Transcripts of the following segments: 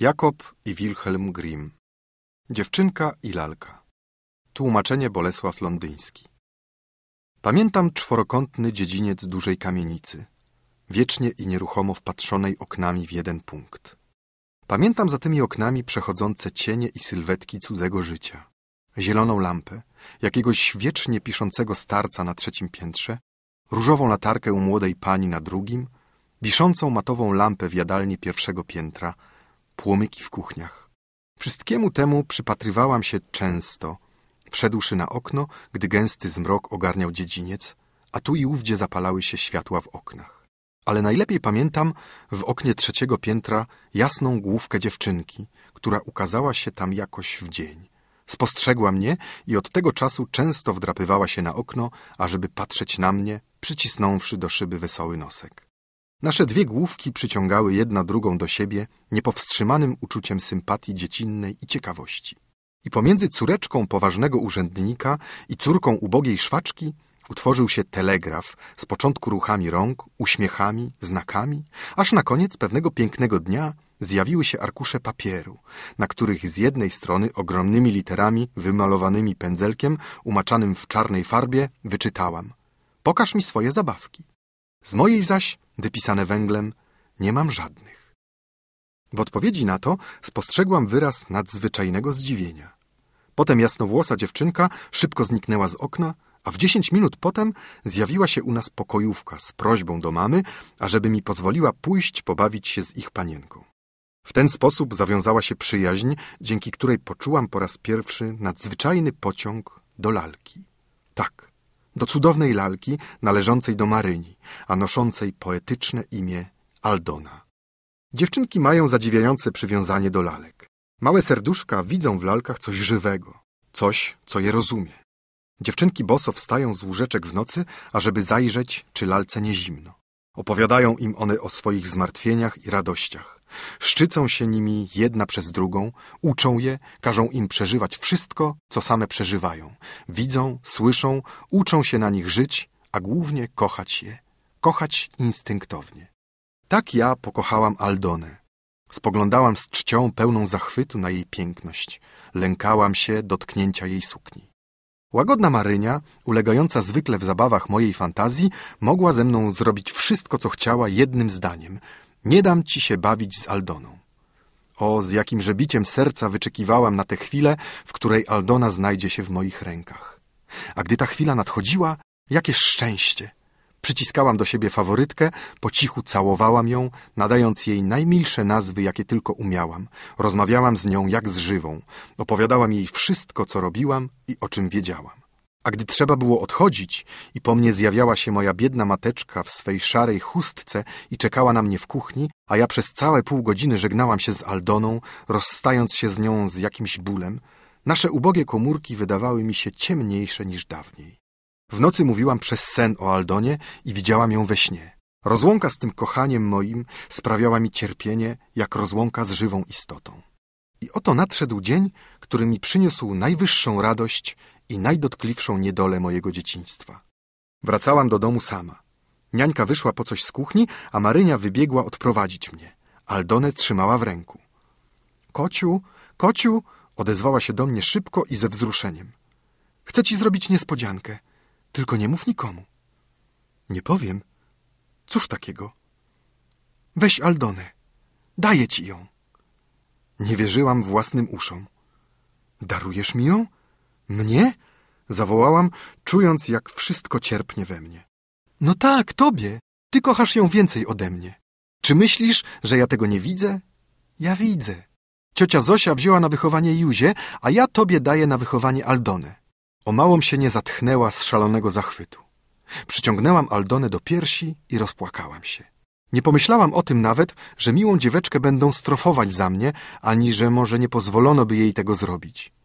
Jakob i Wilhelm Grimm. Dziewczynka i lalka. Tłumaczenie Bolesław Londyński. Pamiętam czworokątny dziedziniec dużej kamienicy, wiecznie i nieruchomo wpatrzonej oknami w jeden punkt. Pamiętam za tymi oknami przechodzące cienie i sylwetki cudzego życia. Zieloną lampę, jakiegoś wiecznie piszącego starca na trzecim piętrze, różową latarkę u młodej pani na drugim, wiszącą matową lampę w jadalni pierwszego piętra – płomyki w kuchniach. Wszystkiemu temu przypatrywałam się często, wszedłszy na okno, gdy gęsty zmrok ogarniał dziedziniec, a tu i ówdzie zapalały się światła w oknach. Ale najlepiej pamiętam w oknie trzeciego piętra jasną główkę dziewczynki, która ukazała się tam jakoś w dzień. Spostrzegła mnie i od tego czasu często wdrapywała się na okno, ażeby patrzeć na mnie, przycisnąwszy do szyby wesoły nosek. Nasze dwie główki przyciągały jedna drugą do siebie niepowstrzymanym uczuciem sympatii dziecinnej i ciekawości. I pomiędzy córeczką poważnego urzędnika i córką ubogiej szwaczki utworzył się telegraf z początku ruchami rąk, uśmiechami, znakami, aż na koniec pewnego pięknego dnia zjawiły się arkusze papieru, na których z jednej strony ogromnymi literami wymalowanymi pędzelkiem umaczanym w czarnej farbie wyczytałam: Pokaż mi swoje zabawki. Z mojej zaś, wypisane węglem, nie mam żadnych. W odpowiedzi na to spostrzegłam wyraz nadzwyczajnego zdziwienia. Potem jasnowłosa dziewczynka szybko zniknęła z okna, a w dziesięć minut potem zjawiła się u nas pokojówka z prośbą do mamy, ażeby mi pozwoliła pójść pobawić się z ich panienką. W ten sposób zawiązała się przyjaźń, dzięki której poczułam po raz pierwszy nadzwyczajny pociąg do lalki. Tak, do cudownej lalki należącej do Maryni, a noszącej poetyczne imię Aldona. Dziewczynki mają zadziwiające przywiązanie do lalek. Małe serduszka widzą w lalkach coś żywego, coś, co je rozumie. Dziewczynki boso wstają z łóżeczek w nocy, ażeby zajrzeć, czy lalce nie zimno. Opowiadają im one o swoich zmartwieniach i radościach. Szczycą się nimi jedna przez drugą, uczą je, każą im przeżywać wszystko, co same przeżywają. Widzą, słyszą, uczą się na nich żyć, a głównie kochać je. Kochać instynktownie. Tak ja pokochałam Aldonę. Spoglądałam z czcią pełną zachwytu na jej piękność. Lękałam się dotknięcia jej sukni. Łagodna Marynia, ulegająca zwykle w zabawach mojej fantazji, mogła ze mną zrobić wszystko, co chciała jednym zdaniem – nie dam ci się bawić z Aldoną. O, z jakim żebiciem serca wyczekiwałam na tę chwilę, w której Aldona znajdzie się w moich rękach. A gdy ta chwila nadchodziła, jakie szczęście! Przyciskałam do siebie faworytkę, po cichu całowałam ją, nadając jej najmilsze nazwy, jakie tylko umiałam. Rozmawiałam z nią jak z żywą. Opowiadałam jej wszystko, co robiłam i o czym wiedziałam. A gdy trzeba było odchodzić i po mnie zjawiała się moja biedna mateczka w swej szarej chustce i czekała na mnie w kuchni, a ja przez całe pół godziny żegnałam się z Aldoną, rozstając się z nią z jakimś bólem, nasze ubogie komórki wydawały mi się ciemniejsze niż dawniej. W nocy mówiłam przez sen o Aldonie i widziałam ją we śnie. Rozłąka z tym kochaniem moim sprawiała mi cierpienie, jak rozłąka z żywą istotą. I oto nadszedł dzień, który mi przyniósł najwyższą radość i najdotkliwszą niedolę mojego dzieciństwa. Wracałam do domu sama. Niańka wyszła po coś z kuchni, a Marynia wybiegła odprowadzić mnie. Aldonę trzymała w ręku. Kociu, kociu, odezwała się do mnie szybko i ze wzruszeniem. Chcę ci zrobić niespodziankę, tylko nie mów nikomu. Nie powiem. Cóż takiego? Weź Aldonę. Daję ci ją. Nie wierzyłam własnym uszom. Darujesz mi ją? Mnie? Zawołałam, czując, jak wszystko cierpnie we mnie. No tak, tobie. Ty kochasz ją więcej ode mnie. Czy myślisz, że ja tego nie widzę? Ja widzę. Ciocia Zosia wzięła na wychowanie Józie, a ja tobie daję na wychowanie Aldonę. O małą się nie zatchnęła z szalonego zachwytu. Przyciągnęłam Aldonę do piersi i rozpłakałam się. Nie pomyślałam o tym nawet, że miłą dzieweczkę będą strofować za mnie, ani że może nie pozwolono by jej tego zrobić.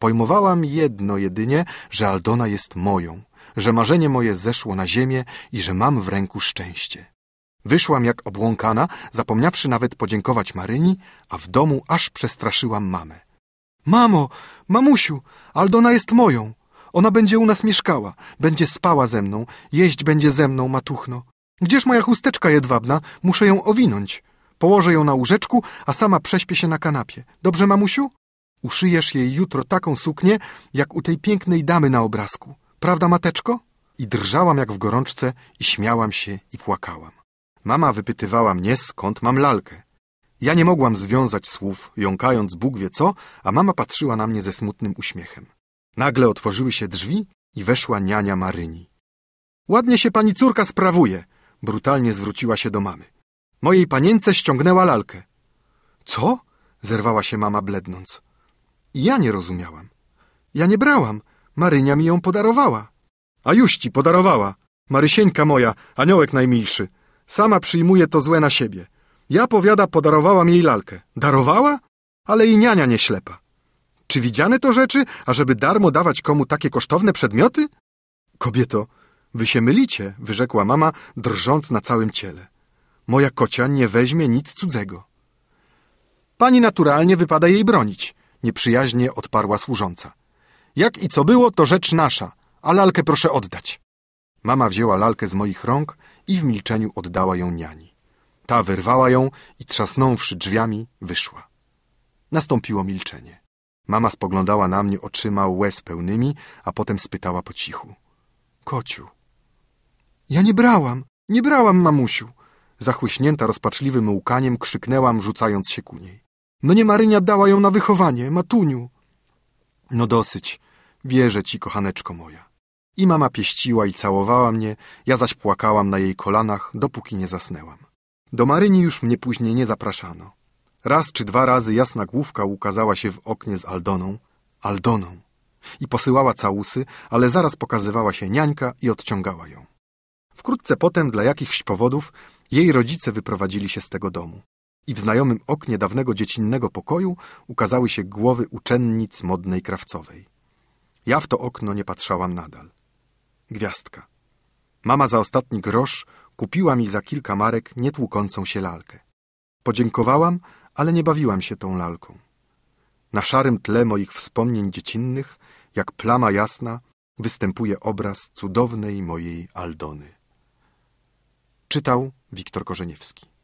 Pojmowałam jedno jedynie, że Aldona jest moją, że marzenie moje zeszło na ziemię i że mam w ręku szczęście. Wyszłam jak obłąkana, zapomniawszy nawet podziękować Maryni, a w domu aż przestraszyłam mamę. Mamo, mamusiu, Aldona jest moją. Ona będzie u nas mieszkała, będzie spała ze mną, jeść będzie ze mną, matuchno. Gdzież moja chusteczka jedwabna? Muszę ją owinąć. Położę ją na łóżeczku, a sama prześpię się na kanapie. Dobrze, mamusiu? Uszyjesz jej jutro taką suknię, jak u tej pięknej damy na obrazku. Prawda, mateczko? I drżałam jak w gorączce i śmiałam się i płakałam. Mama wypytywała mnie, skąd mam lalkę. Ja nie mogłam związać słów, jąkając Bóg wie co, a mama patrzyła na mnie ze smutnym uśmiechem. Nagle otworzyły się drzwi i weszła niania Maryni. Ładnie się pani córka sprawuje, brutalnie zwróciła się do mamy. Mojej panience ściągnęła lalkę. Co? zerwała się mama blednąc. Ja nie rozumiałam. Ja nie brałam. Marynia mi ją podarowała. A już ci podarowała. Marysieńka moja, aniołek najmilszy. Sama przyjmuje to złe na siebie. Ja, powiada, podarowałam jej lalkę. Darowała? Ale i niania nie ślepa. Czy widziane to rzeczy, ażeby darmo dawać komu takie kosztowne przedmioty? Kobieto, wy się mylicie, wyrzekła mama, drżąc na całym ciele. Moja kocia nie weźmie nic cudzego. Pani naturalnie wypada jej bronić. Nieprzyjaźnie odparła służąca. Jak i co było, to rzecz nasza, a lalkę proszę oddać. Mama wzięła lalkę z moich rąk i w milczeniu oddała ją niani. Ta wyrwała ją i trzasnąwszy drzwiami, wyszła. Nastąpiło milczenie. Mama spoglądała na mnie oczyma łez pełnymi, a potem spytała po cichu. Kociu. Ja nie brałam, nie brałam, mamusiu. Zachłyśnięta rozpaczliwym łkaniem krzyknęłam, rzucając się ku niej. No nie Marynia dała ją na wychowanie, Matuniu. No dosyć. Wierzę ci, kochaneczko moja. I mama pieściła i całowała mnie, ja zaś płakałam na jej kolanach, dopóki nie zasnęłam. Do Maryni już mnie później nie zapraszano. Raz czy dwa razy jasna główka ukazała się w oknie z Aldoną, Aldoną, i posyłała całusy, ale zaraz pokazywała się niańka i odciągała ją. Wkrótce potem, dla jakichś powodów, jej rodzice wyprowadzili się z tego domu i w znajomym oknie dawnego dziecinnego pokoju ukazały się głowy uczennic modnej krawcowej. Ja w to okno nie patrzałam nadal. Gwiazdka. Mama za ostatni grosz kupiła mi za kilka marek nietłukącą się lalkę. Podziękowałam, ale nie bawiłam się tą lalką. Na szarym tle moich wspomnień dziecinnych, jak plama jasna, występuje obraz cudownej mojej Aldony. Czytał Wiktor Korzeniewski.